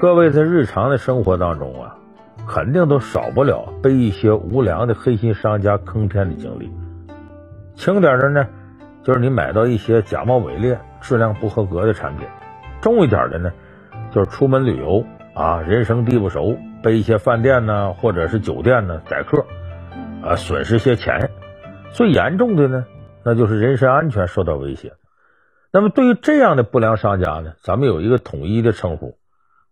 各位在日常的生活当中啊，肯定都少不了被一些无良的黑心商家坑骗的经历。轻点的呢，就是你买到一些假冒伪劣、质量不合格的产品；重一点的呢，就是出门旅游啊，人生地不熟，被一些饭店呢或者是酒店呢宰客，啊，损失些钱。最严重的呢，那就是人身安全受到威胁。那么对于这样的不良商家呢，咱们有一个统一的称呼。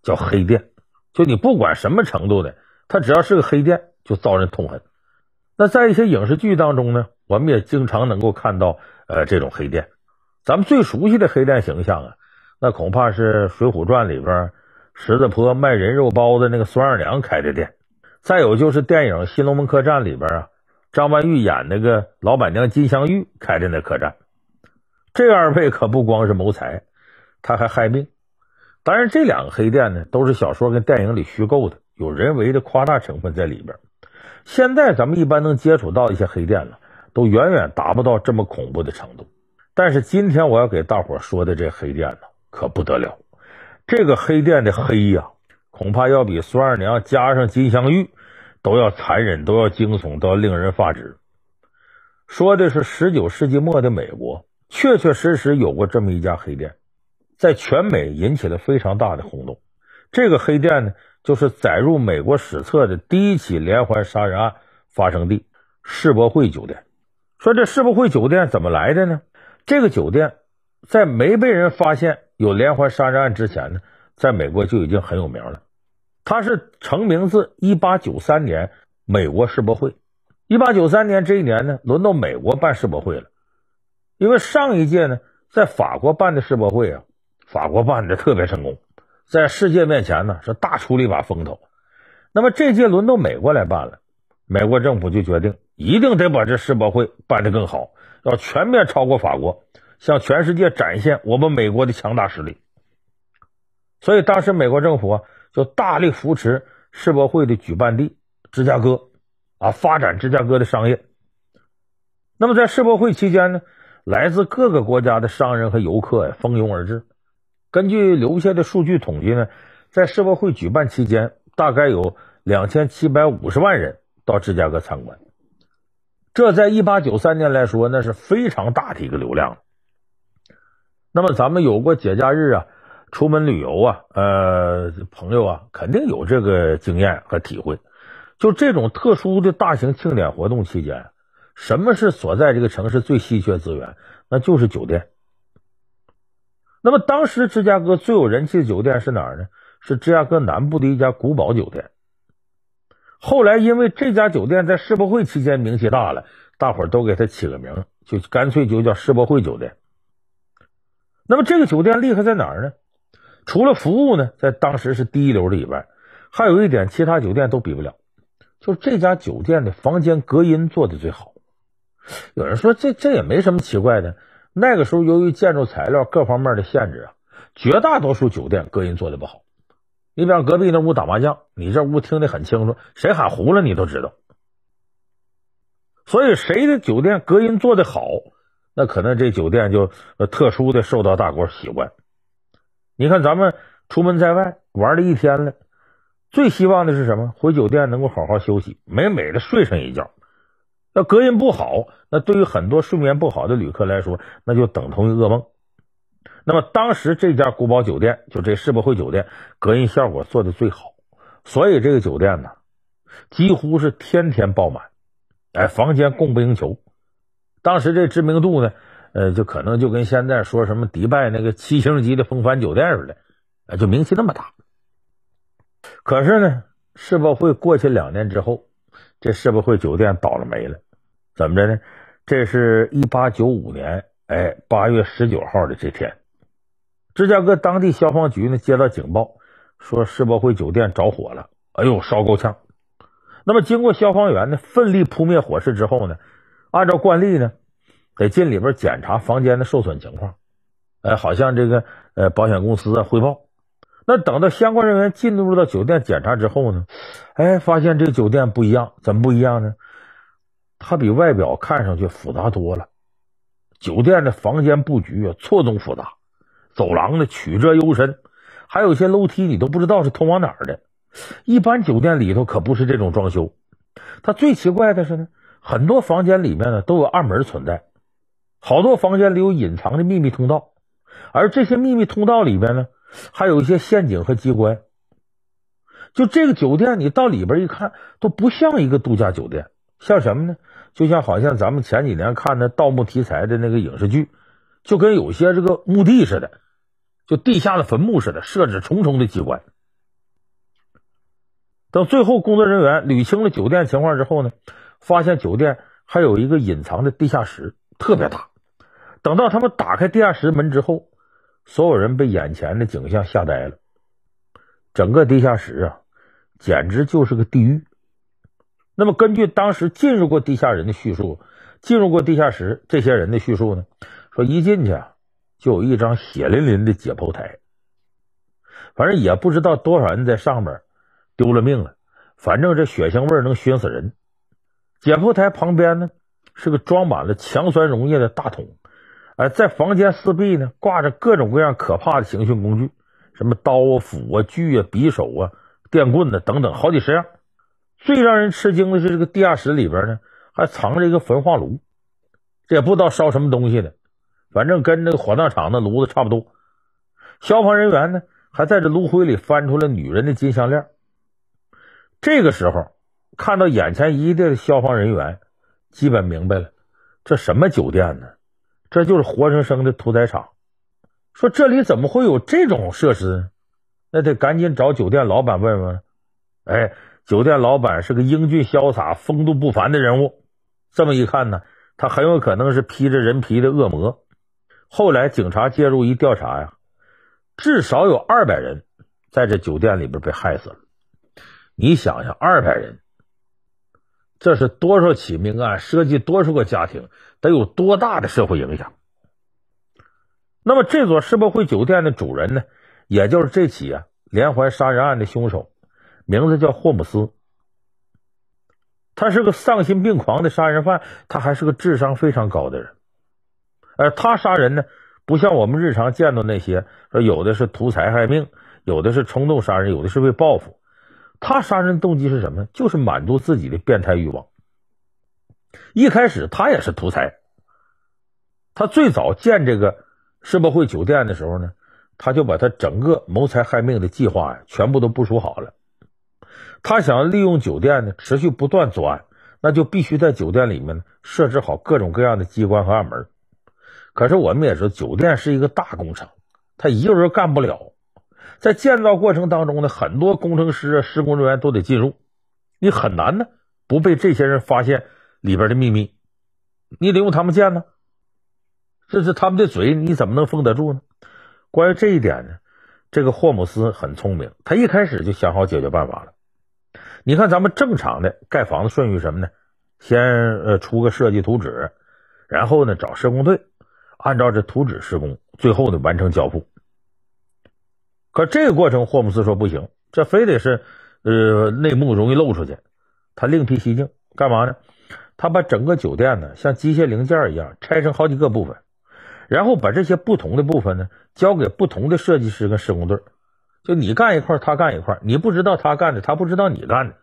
叫黑店，就你不管什么程度的，他只要是个黑店，就遭人痛恨。那在一些影视剧当中呢，我们也经常能够看到呃这种黑店。咱们最熟悉的黑店形象啊，那恐怕是《水浒传》里边石子坡卖人肉包子那个孙二娘开的店，再有就是电影《新龙门客栈》里边啊，张曼玉演那个老板娘金镶玉开的那客栈。这二位可不光是谋财，他还害命。当然，这两个黑店呢，都是小说跟电影里虚构的，有人为的夸大成分在里边。现在咱们一般能接触到一些黑店了，都远远达不到这么恐怖的程度。但是今天我要给大伙说的这黑店呢，可不得了。这个黑店的黑呀，恐怕要比孙二娘加上金镶玉都要残忍，都要惊悚都要令人发指。说的是十九世纪末的美国，确确实实有过这么一家黑店。在全美引起了非常大的轰动，这个黑店呢，就是载入美国史册的第一起连环杀人案发生地世博会酒店。说这世博会酒店怎么来的呢？这个酒店，在没被人发现有连环杀人案之前呢，在美国就已经很有名了。它是成名自1893年美国世博会。1893年这一年呢，轮到美国办世博会了，因为上一届呢，在法国办的世博会啊。法国办的特别成功，在世界面前呢是大出了一把风头。那么这届轮到美国来办了，美国政府就决定一定得把这世博会办得更好，要全面超过法国，向全世界展现我们美国的强大实力。所以当时美国政府啊就大力扶持世博会的举办地芝加哥，啊发展芝加哥的商业。那么在世博会期间呢，来自各个国家的商人和游客呀蜂拥而至。根据留下的数据统计呢，在世博会举办期间，大概有两千七百五十万人到芝加哥参观，这在一八九三年来说，那是非常大的一个流量。那么咱们有过节假日啊，出门旅游啊，呃，朋友啊，肯定有这个经验和体会。就这种特殊的大型庆典活动期间，什么是所在这个城市最稀缺资源？那就是酒店。那么当时芝加哥最有人气的酒店是哪儿呢？是芝加哥南部的一家古堡酒店。后来因为这家酒店在世博会期间名气大了，大伙儿都给他起个名，就干脆就叫世博会酒店。那么这个酒店厉害在哪儿呢？除了服务呢，在当时是第一流的以外，还有一点其他酒店都比不了，就是这家酒店的房间隔音做的最好。有人说这这也没什么奇怪的。那个时候，由于建筑材料各方面的限制啊，绝大多数酒店隔音做的不好。你比方隔壁那屋打麻将，你这屋听得很清楚，谁喊糊了你都知道。所以谁的酒店隔音做的好，那可能这酒店就特殊的受到大伙喜欢。你看咱们出门在外玩了一天了，最希望的是什么？回酒店能够好好休息，美美的睡上一觉。那隔音不好，那对于很多睡眠不好的旅客来说，那就等同于噩梦。那么当时这家古堡酒店，就这世博会酒店，隔音效果做的最好，所以这个酒店呢，几乎是天天爆满，哎，房间供不应求。当时这知名度呢，呃，就可能就跟现在说什么迪拜那个七星级的风帆酒店似的，哎，就名气那么大。可是呢，世博会过去两年之后，这世博会酒店倒了霉了。怎么着呢？这是一八九五年，哎，八月十九号的这天，芝加哥当地消防局呢接到警报，说世博会酒店着火了，哎呦，烧够呛。那么，经过消防员呢奋力扑灭火势之后呢，按照惯例呢，得进里边检查房间的受损情况，呃，好像这个呃保险公司啊汇报。那等到相关人员进入到酒店检查之后呢，哎，发现这个酒店不一样，怎么不一样呢？它比外表看上去复杂多了。酒店的房间布局啊错综复杂，走廊呢曲折幽深，还有一些楼梯你都不知道是通往哪儿的。一般酒店里头可不是这种装修。它最奇怪的是呢，很多房间里面呢都有暗门存在，好多房间里有隐藏的秘密通道，而这些秘密通道里边呢还有一些陷阱和机关。就这个酒店，你到里边一看，都不像一个度假酒店。像什么呢？就像好像咱们前几年看的盗墓题材的那个影视剧，就跟有些这个墓地似的，就地下的坟墓似的，设置重重的机关。等最后工作人员捋清了酒店情况之后呢，发现酒店还有一个隐藏的地下室，特别大。等到他们打开地下室门之后，所有人被眼前的景象吓呆了，整个地下室啊，简直就是个地狱。那么，根据当时进入过地下人的叙述，进入过地下室这些人的叙述呢，说一进去啊，就有一张血淋淋的解剖台。反正也不知道多少人在上面丢了命了，反正这血腥味能熏死人。解剖台旁边呢，是个装满了强酸溶液的大桶。而在房间四壁呢，挂着各种各样可怕的刑讯工具，什么刀啊、斧啊、锯啊、匕首啊、电棍啊、等等，好几十样。最让人吃惊的是，这个地下室里边呢，还藏着一个焚化炉，这也不知道烧什么东西的，反正跟那个火葬场的炉子差不多。消防人员呢，还在这炉灰里翻出了女人的金项链。这个时候，看到眼前一地的消防人员，基本明白了，这什么酒店呢？这就是活生生的屠宰场。说这里怎么会有这种设施？那得赶紧找酒店老板问问。哎。酒店老板是个英俊潇洒、风度不凡的人物，这么一看呢，他很有可能是披着人皮的恶魔。后来警察介入一调查呀，至少有二百人在这酒店里边被害死了。你想想，二百人，这是多少起命案，涉及多少个家庭，得有多大的社会影响？那么这座世博会酒店的主人呢，也就是这起啊连环杀人案的凶手。名字叫霍姆斯，他是个丧心病狂的杀人犯，他还是个智商非常高的人。而他杀人呢，不像我们日常见到那些，有的是图财害命，有的是冲动杀人，有的是为报复。他杀人动机是什么？就是满足自己的变态欲望。一开始他也是图财，他最早建这个世博会酒店的时候呢，他就把他整个谋财害命的计划呀，全部都部署好了。他想要利用酒店呢，持续不断作案，那就必须在酒店里面设置好各种各样的机关和暗门。可是我们也知道，酒店是一个大工程，他一个人干不了。在建造过程当中呢，很多工程师啊、施工人员都得进入，你很难呢不被这些人发现里边的秘密。你得用他们建呢，这是他们的嘴，你怎么能封得住呢？关于这一点呢，这个霍姆斯很聪明，他一开始就想好解决办法了。你看，咱们正常的盖房子顺序什么呢？先呃出个设计图纸，然后呢找施工队，按照这图纸施工，最后呢完成交付。可这个过程霍姆斯说不行，这非得是呃内幕容易露出去，他另辟蹊径干嘛呢？他把整个酒店呢像机械零件一样拆成好几个部分，然后把这些不同的部分呢交给不同的设计师跟施工队。就你干一块他干一块你不知道他干的，他不知道你干的，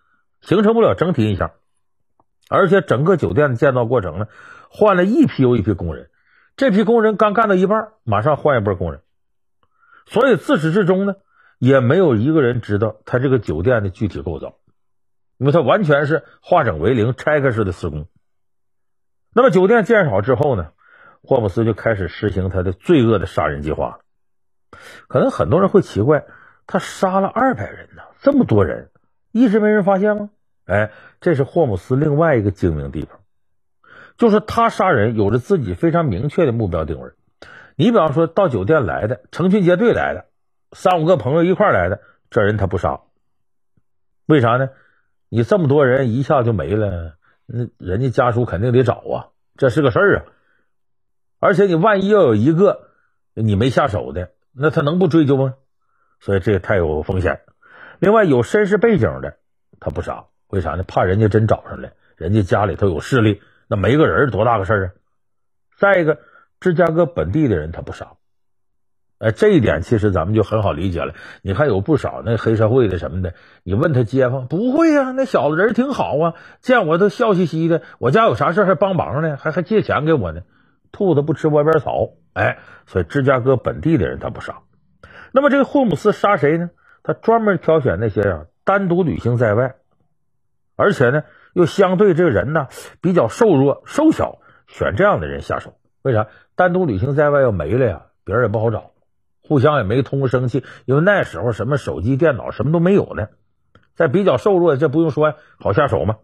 形成不了整体印象。而且整个酒店的建造过程呢，换了一批又一批工人，这批工人刚干到一半，马上换一波工人，所以自始至终呢，也没有一个人知道他这个酒店的具体构造，因为他完全是化整为零、拆开式的施工。那么酒店建设好之后呢，霍姆斯就开始实行他的罪恶的杀人计划。可能很多人会奇怪。他杀了二百人呢，这么多人，一直没人发现吗？哎，这是霍姆斯另外一个精明地方，就是他杀人有着自己非常明确的目标定位。你比方说到酒店来的，成群结队来的，三五个朋友一块来的，这人他不杀，为啥呢？你这么多人一下就没了，那人家家属肯定得找啊，这是个事儿啊。而且你万一要有一个你没下手的，那他能不追究吗？所以这也太有风险。另外，有身世背景的他不杀，为啥呢？怕人家真找上来，人家家里头有势力，那没个人多大个事儿啊。再一个，芝加哥本地的人他不杀。哎，这一点其实咱们就很好理解了。你看有不少那黑社会的什么的，你问他街坊不会啊，那小子人挺好啊，见我都笑嘻嘻的，我家有啥事还帮忙呢，还还借钱给我呢。兔子不吃窝边草，哎，所以芝加哥本地的人他不杀。那么这个霍姆斯杀谁呢？他专门挑选那些呀单独旅行在外，而且呢又相对这个人呢比较瘦弱、瘦小，选这样的人下手。为啥？单独旅行在外要没了呀，别人也不好找，互相也没通过生气，因为那时候什么手机、电脑什么都没有呢，在比较瘦弱，这不用说好下手吗？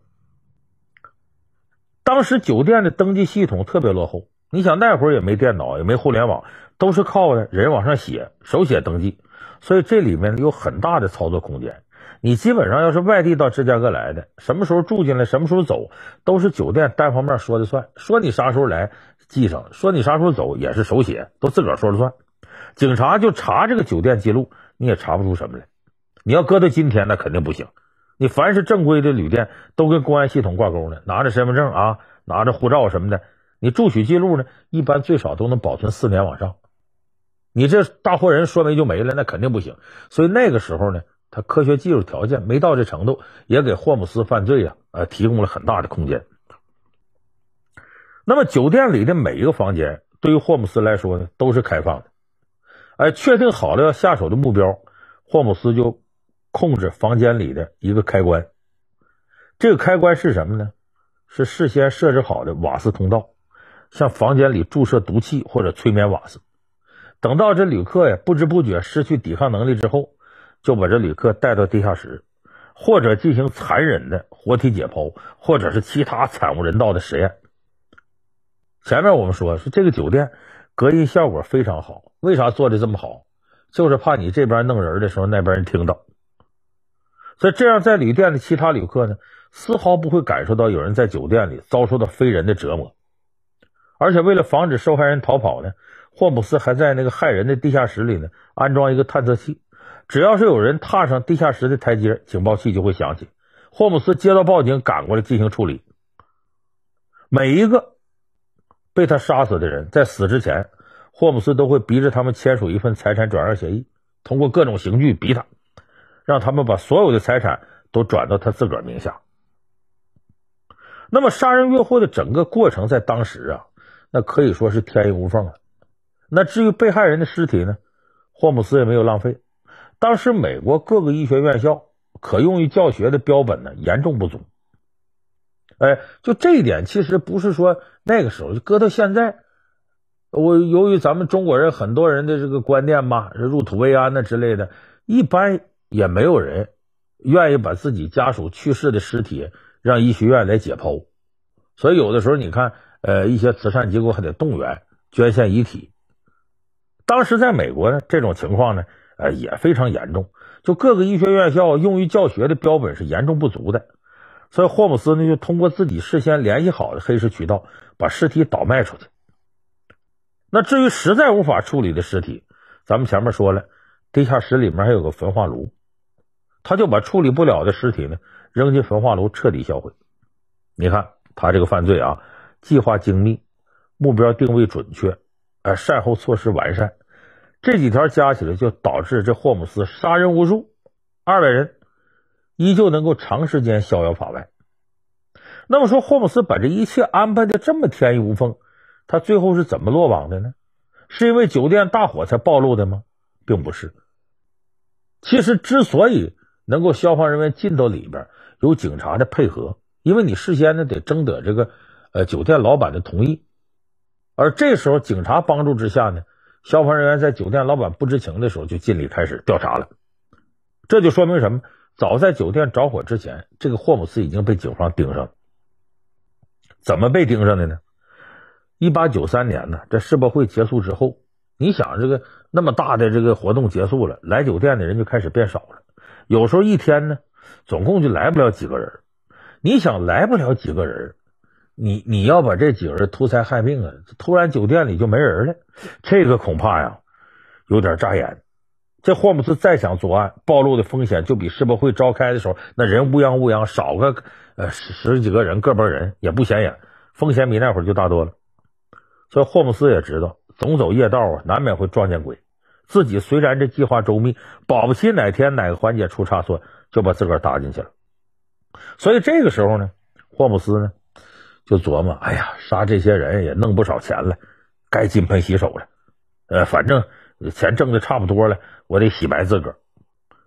当时酒店的登记系统特别落后。你想那会儿也没电脑，也没互联网，都是靠人往上写手写登记，所以这里面有很大的操作空间。你基本上要是外地到芝加哥来的，什么时候住进来，什么时候走，都是酒店单方面说的算，说你啥时候来记上，说你啥时候走也是手写，都自个儿说了算。警察就查这个酒店记录，你也查不出什么来。你要搁到今天，那肯定不行。你凡是正规的旅店，都跟公安系统挂钩的，拿着身份证啊，拿着护照什么的。你住取记录呢？一般最少都能保存四年往上。你这大活人说没就没了，那肯定不行。所以那个时候呢，他科学技术条件没到这程度，也给霍姆斯犯罪呀，呃，提供了很大的空间。那么酒店里的每一个房间，对于霍姆斯来说呢，都是开放的。哎，确定好了要下手的目标，霍姆斯就控制房间里的一个开关。这个开关是什么呢？是事先设置好的瓦斯通道。向房间里注射毒气或者催眠瓦斯，等到这旅客呀不知不觉失去抵抗能力之后，就把这旅客带到地下室，或者进行残忍的活体解剖，或者是其他惨无人道的实验。前面我们说是这个酒店隔音效果非常好，为啥做的这么好？就是怕你这边弄人的时候，那边人听到。所以这样，在旅店的其他旅客呢，丝毫不会感受到有人在酒店里遭受到非人的折磨。而且为了防止受害人逃跑呢，霍姆斯还在那个害人的地下室里呢安装一个探测器，只要是有人踏上地下室的台阶，警报器就会响起。霍姆斯接到报警，赶过来进行处理。每一个被他杀死的人，在死之前，霍姆斯都会逼着他们签署一份财产转让协议，通过各种刑具逼他，让他们把所有的财产都转到他自个儿名下。那么杀人越货的整个过程，在当时啊。那可以说是天衣无缝了。那至于被害人的尸体呢，霍姆斯也没有浪费。当时美国各个医学院校可用于教学的标本呢严重不足。哎，就这一点其实不是说那个时候，就搁到现在，我由于咱们中国人很多人的这个观念嘛，入土为安呐之类的，一般也没有人愿意把自己家属去世的尸体让医学院来解剖，所以有的时候你看。呃，一些慈善机构还得动员捐献遗体。当时在美国呢，这种情况呢，呃，也非常严重。就各个医学院校用于教学的标本是严重不足的，所以霍姆斯呢就通过自己事先联系好的黑市渠道把尸体倒卖出去。那至于实在无法处理的尸体，咱们前面说了，地下室里面还有个焚化炉，他就把处理不了的尸体呢扔进焚化炉彻底销毁。你看他这个犯罪啊！计划精密，目标定位准确，呃，善后措施完善，这几条加起来就导致这霍姆斯杀人无数，二百人依旧能够长时间逍遥法外。那么说霍姆斯把这一切安排的这么天衣无缝，他最后是怎么落网的呢？是因为酒店大火才暴露的吗？并不是。其实之所以能够消防人员进到里边，有警察的配合，因为你事先呢得征得这个。呃，酒店老板的同意，而这时候警察帮助之下呢，消防人员在酒店老板不知情的时候就尽力开始调查了。这就说明什么？早在酒店着火之前，这个霍姆斯已经被警方盯上了。怎么被盯上的呢？一八九三年呢，这世博会结束之后，你想这个那么大的这个活动结束了，来酒店的人就开始变少了。有时候一天呢，总共就来不了几个人。你想来不了几个人？你你要把这几个人图财害命啊！突然酒店里就没人了，这个恐怕呀有点扎眼。这霍姆斯再想作案，暴露的风险就比世博会召开的时候那人乌央乌央少个呃十几个人，个把人也不显眼，风险比那会儿就大多了。所以霍姆斯也知道，总走夜道啊，难免会撞见鬼。自己虽然这计划周密，保不齐哪天哪个环节出差错，就把自个儿搭进去了。所以这个时候呢，霍姆斯呢？就琢磨，哎呀，杀这些人也弄不少钱了，该金盆洗手了。呃，反正钱挣的差不多了，我得洗白自个儿。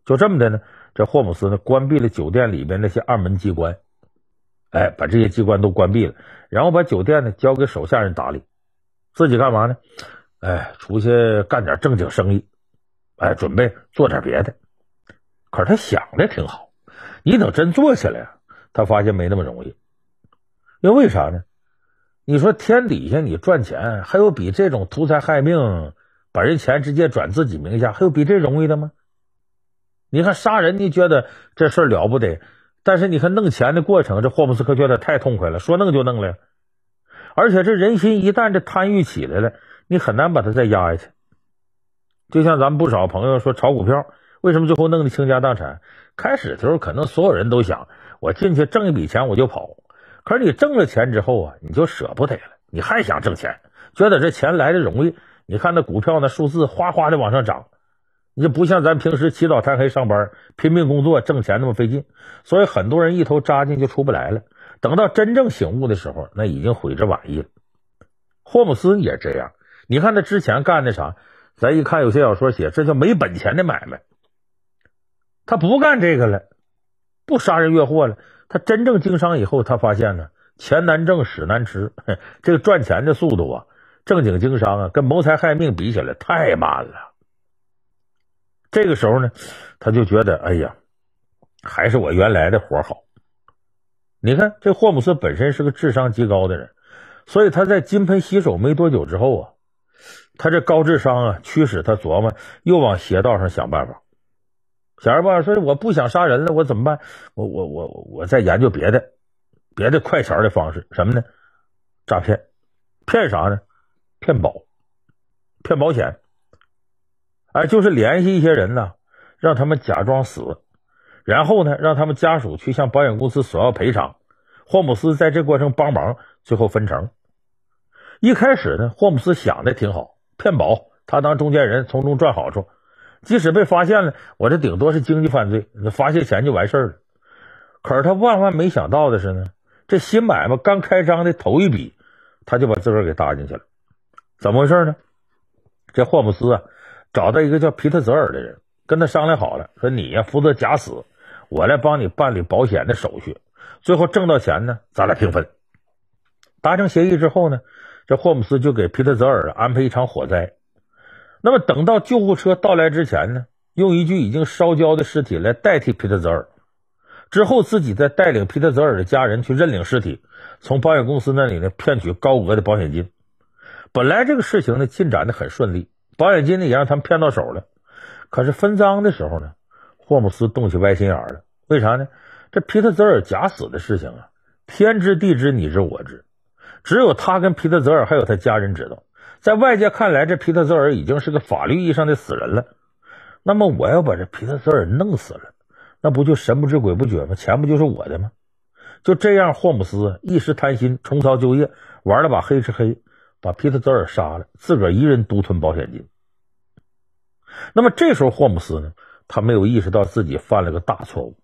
就这么的呢，这霍姆斯呢，关闭了酒店里边那些暗门机关，哎，把这些机关都关闭了，然后把酒店呢交给手下人打理，自己干嘛呢？哎，出去干点正经生意，哎，准备做点别的。可是他想的挺好，你等真做起来，他发现没那么容易。因为为啥呢？你说天底下你赚钱还有比这种图财害命，把人钱直接转自己名下，还有比这容易的吗？你看杀人，你觉得这事儿了不得，但是你看弄钱的过程，这霍姆斯克觉得太痛快了，说弄就弄了。而且这人心一旦这贪欲起来了，你很难把它再压下去。就像咱们不少朋友说炒股票，为什么最后弄得倾家荡产？开始的时候可能所有人都想，我进去挣一笔钱我就跑。可是你挣了钱之后啊，你就舍不得了，你还想挣钱，觉得这钱来的容易。你看那股票那数字哗哗的往上涨，你就不像咱平时起早贪黑上班拼命工作挣钱那么费劲。所以很多人一头扎进就出不来了。等到真正醒悟的时候，那已经悔之晚矣了。霍姆斯也这样，你看他之前干的啥？咱一看有些小说写这叫没本钱的买卖。他不干这个了，不杀人越货了。他真正经商以后，他发现呢，钱难挣，屎难吃。这个赚钱的速度啊，正经经商啊，跟谋财害命比起来太慢了。这个时候呢，他就觉得，哎呀，还是我原来的活好。你看，这霍姆斯本身是个智商极高的人，所以他在金盆洗手没多久之后啊，他这高智商啊，驱使他琢磨，又往邪道上想办法。钱儿吧，说我不想杀人了，我怎么办？我我我我再研究别的，别的快钱的方式，什么呢？诈骗，骗啥呢？骗保，骗保险。哎，就是联系一些人呢，让他们假装死，然后呢，让他们家属去向保险公司索要赔偿。霍姆斯在这过程帮忙，最后分成。一开始呢，霍姆斯想的挺好，骗保，他当中间人，从中赚好处。即使被发现了，我这顶多是经济犯罪，那发些钱就完事儿了。可是他万万没想到的是呢，这新买卖刚开张的头一笔，他就把自个儿给搭进去了。怎么回事呢？这霍姆斯啊，找到一个叫皮特泽尔的人，跟他商量好了，说你呀负责假死，我来帮你办理保险的手续，最后挣到钱呢，咱俩平分。达成协议之后呢，这霍姆斯就给皮特泽尔安排一场火灾。那么，等到救护车到来之前呢，用一具已经烧焦的尸体来代替皮特泽尔，之后自己再带领皮特泽尔的家人去认领尸体，从保险公司那里呢骗取高额的保险金。本来这个事情呢进展的很顺利，保险金呢也让他们骗到手了。可是分赃的时候呢，霍姆斯动起歪心眼了。为啥呢？这皮特泽尔假死的事情啊，天知地知你知我知，只有他跟皮特泽尔还有他家人知道。在外界看来，这皮特泽尔已经是个法律意义上的死人了。那么，我要把这皮特泽尔弄死了，那不就神不知鬼不觉吗？钱不就是我的吗？就这样，霍姆斯一时贪心，重操旧业，玩了把黑吃黑，把皮特泽尔杀了，自个儿一人独吞保险金。那么这时候，霍姆斯呢，他没有意识到自己犯了个大错误。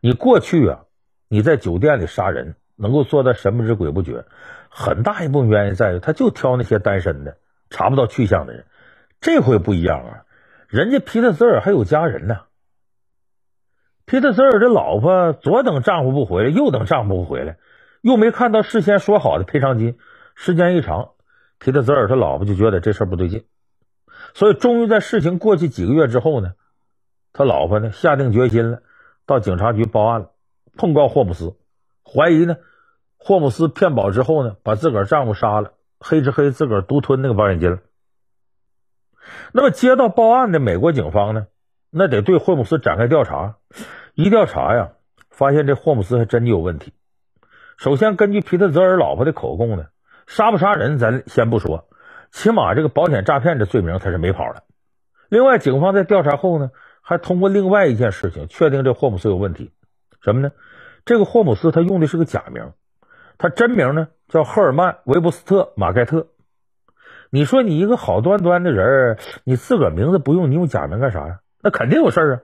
你过去啊，你在酒店里杀人，能够做到神不知鬼不觉。很大一部分原因在于，他就挑那些单身的、查不到去向的人。这回不一样啊，人家皮特泽尔还有家人呢。皮特泽尔的老婆左等丈夫不回来，右等丈夫不回来，又没看到事先说好的赔偿金。时间一长，皮特泽尔他老婆就觉得这事不对劲，所以终于在事情过去几个月之后呢，他老婆呢下定决心了，到警察局报案了，控告霍姆斯，怀疑呢。霍姆斯骗保之后呢，把自个儿丈夫杀了，黑吃黑，自个儿独吞那个保险金了。那么接到报案的美国警方呢，那得对霍姆斯展开调查。一调查呀，发现这霍姆斯还真有问题。首先，根据皮特泽尔老婆的口供呢，杀不杀人咱先不说，起码这个保险诈骗这罪名他是没跑了。另外，警方在调查后呢，还通过另外一件事情确定这霍姆斯有问题。什么呢？这个霍姆斯他用的是个假名。他真名呢叫赫尔曼·维布斯特·马盖特。你说你一个好端端的人你自个儿名字不用，你用假名干啥呀？那肯定有事儿啊。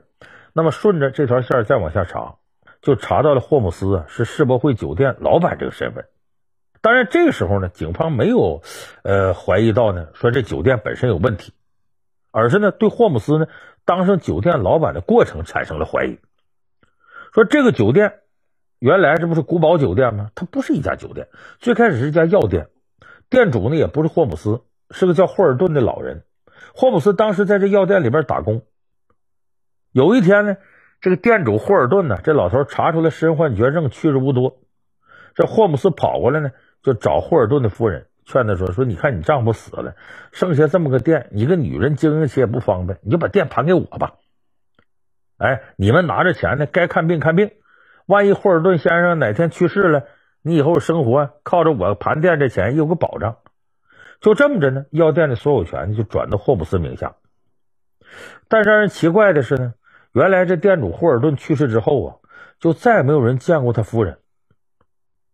那么顺着这条线再往下查，就查到了霍姆斯是世博会酒店老板这个身份。当然，这个时候呢，警方没有，呃，怀疑到呢说这酒店本身有问题，而是呢对霍姆斯呢当上酒店老板的过程产生了怀疑，说这个酒店。原来这不是古堡酒店吗？它不是一家酒店，最开始是一家药店，店主呢也不是霍姆斯，是个叫霍尔顿的老人。霍姆斯当时在这药店里边打工。有一天呢，这个店主霍尔顿呢，这老头查出来身患绝症，去日无多。这霍姆斯跑过来呢，就找霍尔顿的夫人，劝他说：“说你看你丈夫死了，剩下这么个店，你一个女人经营起也不方便，你就把店盘给我吧。”哎，你们拿着钱呢，该看病看病。万一霍尔顿先生哪天去世了，你以后生活靠着我盘店这钱有个保障，就这么着呢。药店的所有权就转到霍布斯名下。但让人奇怪的是呢，原来这店主霍尔顿去世之后啊，就再也没有人见过他夫人。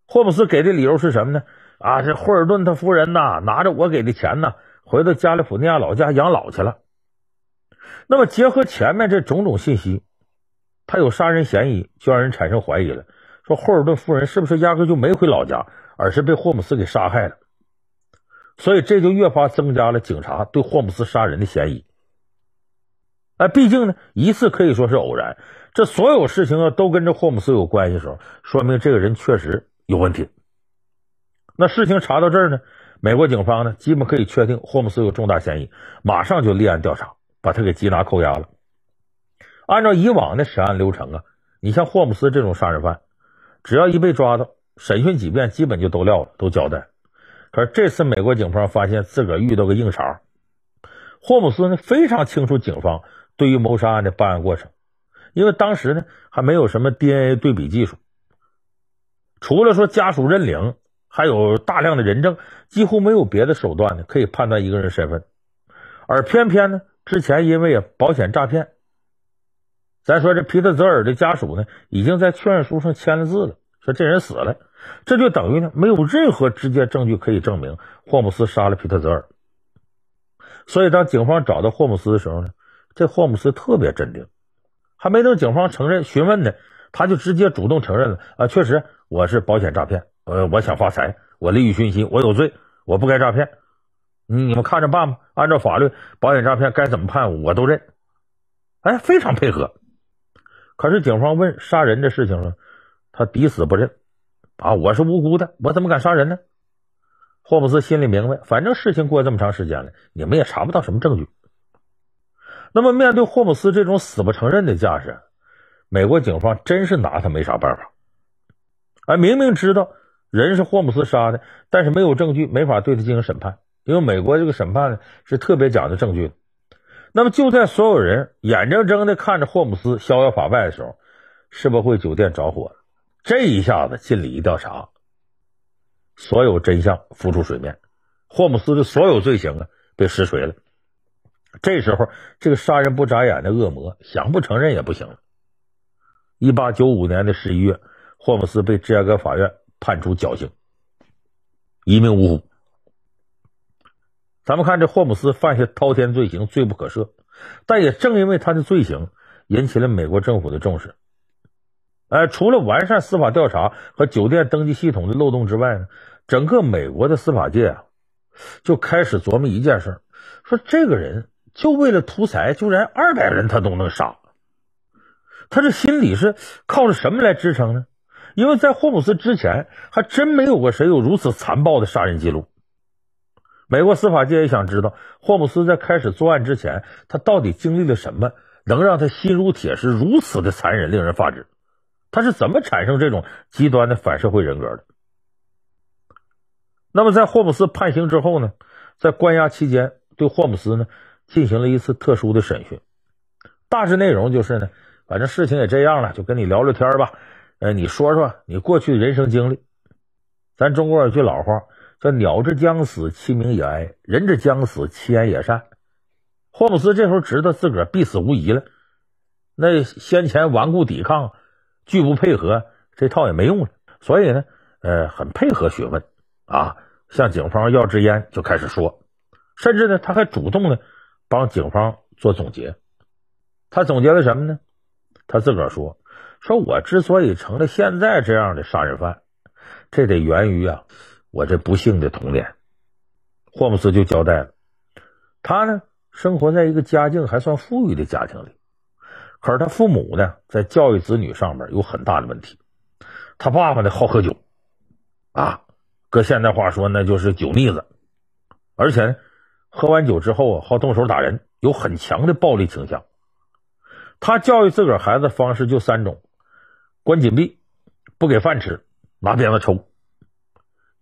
霍布斯给的理由是什么呢？啊，这霍尔顿他夫人呐，拿着我给的钱呐，回到加利福尼亚老家养老去了。那么结合前面这种种信息。他有杀人嫌疑，就让人产生怀疑了。说霍尔顿夫人是不是压根就没回老家，而是被霍姆斯给杀害了？所以这就越发增加了警察对霍姆斯杀人的嫌疑。哎，毕竟呢，一次可以说是偶然，这所有事情啊都跟这霍姆斯有关系的时候，说明这个人确实有问题。那事情查到这儿呢，美国警方呢基本可以确定霍姆斯有重大嫌疑，马上就立案调查，把他给缉拿扣押了。按照以往的审案流程啊，你像霍姆斯这种杀人犯，只要一被抓到，审讯几遍，基本就都撂了，都交代。可是这次美国警方发现自个儿遇到个硬茬霍姆斯呢非常清楚警方对于谋杀案的办案过程，因为当时呢还没有什么 DNA 对比技术，除了说家属认领，还有大量的人证，几乎没有别的手段呢可以判断一个人身份。而偏偏呢，之前因为保险诈骗。咱说这皮特泽尔的家属呢，已经在确认书上签了字了。说这人死了，这就等于呢，没有任何直接证据可以证明霍姆斯杀了皮特泽尔。所以当警方找到霍姆斯的时候呢，这霍姆斯特别镇定，还没等警方承认询问呢，他就直接主动承认了。啊，确实我是保险诈骗，呃，我想发财，我利欲熏心，我有罪，我不该诈骗，你们看着办吧。按照法律，保险诈骗该怎么判，我都认。哎，非常配合。可是警方问杀人的事情了，他抵死不认，啊，我是无辜的，我怎么敢杀人呢？霍姆斯心里明白，反正事情过这么长时间了，你们也查不到什么证据。那么面对霍姆斯这种死不承认的架势，美国警方真是拿他没啥办法。哎，明明知道人是霍姆斯杀的，但是没有证据，没法对他进行审判，因为美国这个审判是特别讲究证据的。那么就在所有人眼睁睁的看着霍姆斯逍遥法外的时候，世博会酒店着火了。这一下子，进里一调查，所有真相浮出水面，霍姆斯的所有罪行啊被实锤了。这时候，这个杀人不眨眼的恶魔想不承认也不行了。一八九五年的十一月，霍姆斯被芝加哥法院判处绞刑，一命呜呼。咱们看这霍姆斯犯下滔天罪行，罪不可赦。但也正因为他的罪行引起了美国政府的重视。哎，除了完善司法调查和酒店登记系统的漏洞之外呢，整个美国的司法界啊，就开始琢磨一件事：说这个人就为了图财，就连二百人他都能杀。他这心里是靠着什么来支撑呢？因为在霍姆斯之前，还真没有过谁有如此残暴的杀人记录。美国司法界也想知道，霍姆斯在开始作案之前，他到底经历了什么，能让他心如铁石，如此的残忍，令人发指。他是怎么产生这种极端的反社会人格的？那么，在霍姆斯判刑之后呢？在关押期间，对霍姆斯呢进行了一次特殊的审讯。大致内容就是呢，反正事情也这样了，就跟你聊聊天吧。呃，你说说你过去的人生经历。咱中国有句老话。这鸟之将死，其鸣也哀；人之将死，其言也善。霍姆斯这时候知道自个儿必死无疑了，那先前顽固抵抗、拒不配合这套也没用了，所以呢，呃，很配合询问啊，向警方要支烟就开始说，甚至呢，他还主动呢，帮警方做总结。他总结了什么呢？他自个儿说：“说我之所以成了现在这样的杀人犯，这得源于啊。”我这不幸的童年，霍姆斯就交代了，他呢，生活在一个家境还算富裕的家庭里，可是他父母呢，在教育子女上面有很大的问题，他爸爸呢，好喝酒，啊，搁现代话说那就是酒腻子，而且，呢喝完酒之后啊，好动手打人，有很强的暴力倾向，他教育自个儿孩子方式就三种，关紧闭，不给饭吃，拿鞭子抽。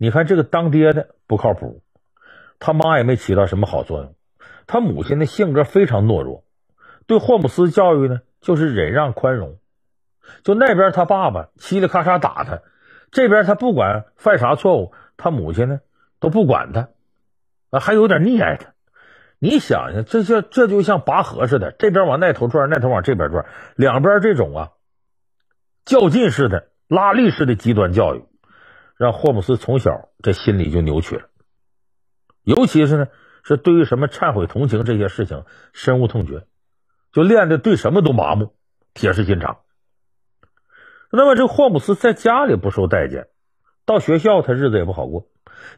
你看这个当爹的不靠谱，他妈也没起到什么好作用。他母亲的性格非常懦弱，对霍姆斯教育呢就是忍让宽容。就那边他爸爸嘁里咔嚓打他，这边他不管犯啥错误，他母亲呢都不管他，啊还有点溺爱他。你想想，这就这就像拔河似的，这边往那头转，那头往这边转，两边这种啊较劲似的拉力式的极端教育。让霍姆斯从小这心里就扭曲了，尤其是呢，是对于什么忏悔、同情这些事情深恶痛绝，就练的对什么都麻木，铁石心肠。那么，这霍姆斯在家里不受待见，到学校他日子也不好过，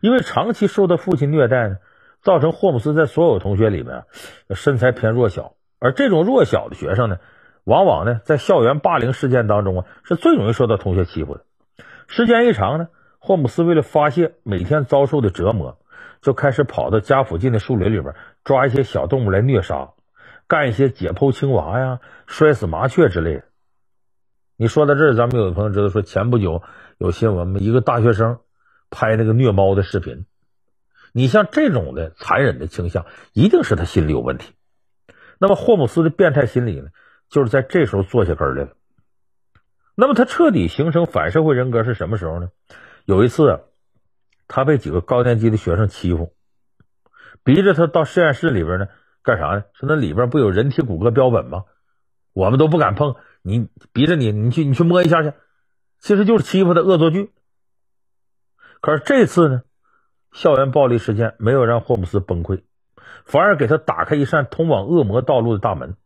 因为长期受到父亲虐待呢，造成霍姆斯在所有同学里面身材偏弱小。而这种弱小的学生呢，往往呢，在校园霸凌事件当中啊，是最容易受到同学欺负的。时间一长呢。霍姆斯为了发泄每天遭受的折磨，就开始跑到家附近的树林里边抓一些小动物来虐杀，干一些解剖青蛙呀、摔死麻雀之类的。你说到这儿，咱们有的朋友知道说，前不久有新闻，一个大学生拍那个虐猫的视频。你像这种的残忍的倾向，一定是他心理有问题。那么霍姆斯的变态心理呢，就是在这时候做下根来了。那么他彻底形成反社会人格是什么时候呢？有一次，他被几个高年级的学生欺负，逼着他到实验室里边呢，干啥呢？说那里边不有人体骨骼标本吗？我们都不敢碰，你逼着你，你去，你去摸一下去，其实就是欺负他，恶作剧。可是这次呢，校园暴力事件没有让霍姆斯崩溃，反而给他打开一扇通往恶魔道路的大门。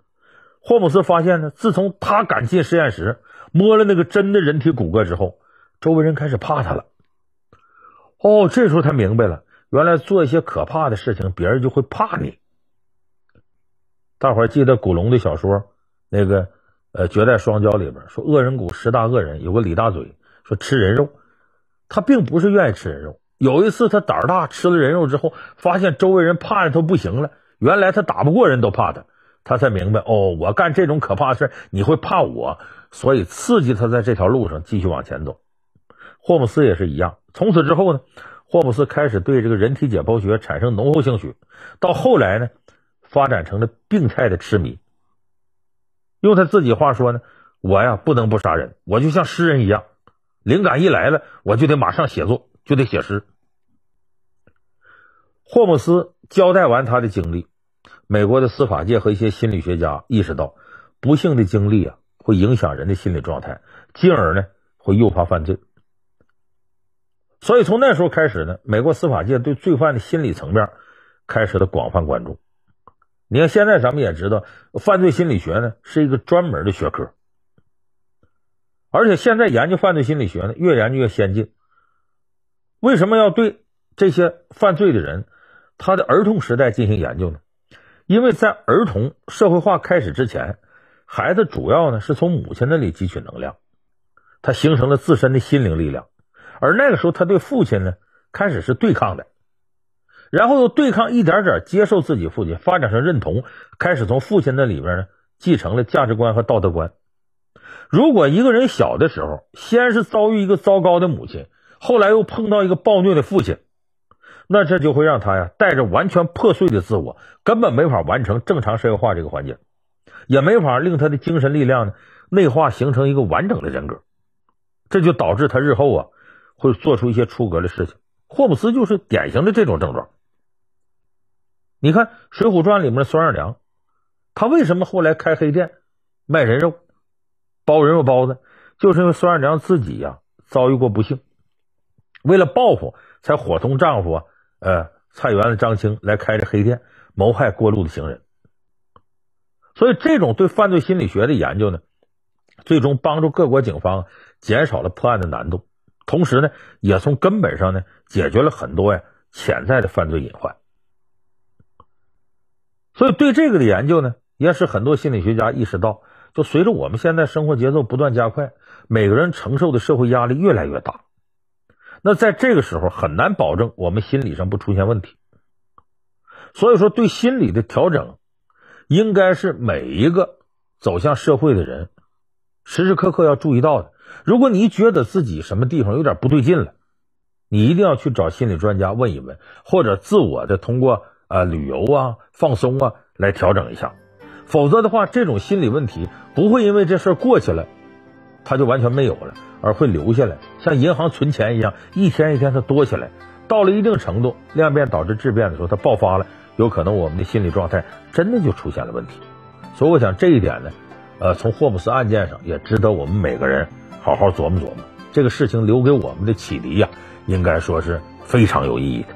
霍姆斯发现呢，自从他敢进实验室摸了那个真的人体骨骼之后。周围人开始怕他了。哦，这时候他明白了，原来做一些可怕的事情，别人就会怕你。大伙儿记得古龙的小说《那个呃绝代双骄》里边说，恶人谷十大恶人有个李大嘴，说吃人肉。他并不是愿意吃人肉。有一次他胆大吃了人肉之后，发现周围人怕他不行了。原来他打不过人都怕他，他才明白哦，我干这种可怕的事，你会怕我，所以刺激他在这条路上继续往前走。霍姆斯也是一样。从此之后呢，霍姆斯开始对这个人体解剖学产生浓厚兴趣，到后来呢，发展成了病态的痴迷。用他自己话说呢：“我呀，不能不杀人，我就像诗人一样，灵感一来了，我就得马上写作，就得写诗。”霍姆斯交代完他的经历，美国的司法界和一些心理学家意识到，不幸的经历啊，会影响人的心理状态，进而呢，会诱发犯罪。所以从那时候开始呢，美国司法界对罪犯的心理层面开始了广泛关注。你看现在咱们也知道，犯罪心理学呢是一个专门的学科，而且现在研究犯罪心理学呢越研究越先进。为什么要对这些犯罪的人他的儿童时代进行研究呢？因为在儿童社会化开始之前，孩子主要呢是从母亲那里汲取能量，他形成了自身的心灵力量。而那个时候，他对父亲呢，开始是对抗的，然后又对抗一点点接受自己父亲，发展成认同，开始从父亲那里边呢，继承了价值观和道德观。如果一个人小的时候先是遭遇一个糟糕的母亲，后来又碰到一个暴虐的父亲，那这就会让他呀带着完全破碎的自我，根本没法完成正常社会化这个环节，也没法令他的精神力量呢内化形成一个完整的人格，这就导致他日后啊。会做出一些出格的事情。霍布斯就是典型的这种症状。你看《水浒传》里面的孙二娘，他为什么后来开黑店卖人肉、包人肉包子？就是因为孙二娘自己呀遭遇过不幸，为了报复，才伙同丈夫呃菜园子张青来开着黑店谋害过路的行人。所以，这种对犯罪心理学的研究呢，最终帮助各国警方减少了破案的难度。同时呢，也从根本上呢解决了很多呀潜在的犯罪隐患。所以对这个的研究呢，也使很多心理学家意识到，就随着我们现在生活节奏不断加快，每个人承受的社会压力越来越大。那在这个时候，很难保证我们心理上不出现问题。所以说，对心理的调整，应该是每一个走向社会的人时时刻刻要注意到的。如果你觉得自己什么地方有点不对劲了，你一定要去找心理专家问一问，或者自我的通过呃旅游啊、放松啊来调整一下。否则的话，这种心理问题不会因为这事儿过去了，它就完全没有了，而会留下来，像银行存钱一样，一天一天它多起来，到了一定程度，量变导致质变的时候，它爆发了，有可能我们的心理状态真的就出现了问题。所以我想这一点呢，呃，从霍姆斯案件上也值得我们每个人。好好琢磨琢磨这个事情留给我们的启迪呀，应该说是非常有意义的。